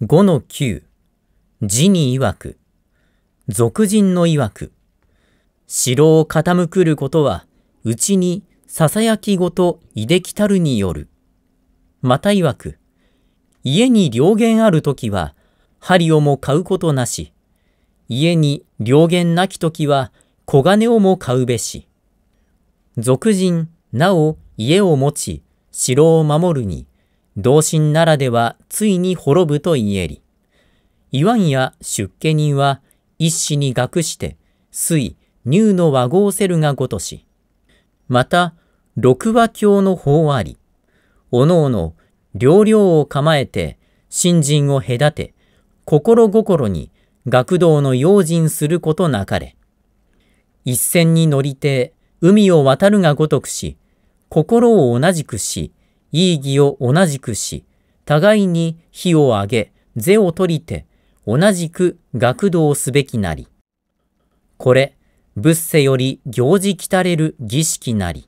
5の9、字に曰く、俗人の曰く、城を傾くることは、うちに囁きごと出できたるによる。また曰く、家に良言あるときは、針をも買うことなし、家に良言なきときは、小金をも買うべし。俗人、なお家を持ち、城を守るに、同心ならではついに滅ぶと言えり、言わんや出家人は一子に学して、水、乳の和合せるがごとし、また、六和教の法あり、おのおの両領を構えて、信心を隔て、心心に学童の用心することなかれ。一線に乗りて、海を渡るがごとくし、心を同じくし、意義を同じくし、互いに火を上げ、是を取りて、同じく学道すべきなり。これ、仏世より行事来たれる儀式なり。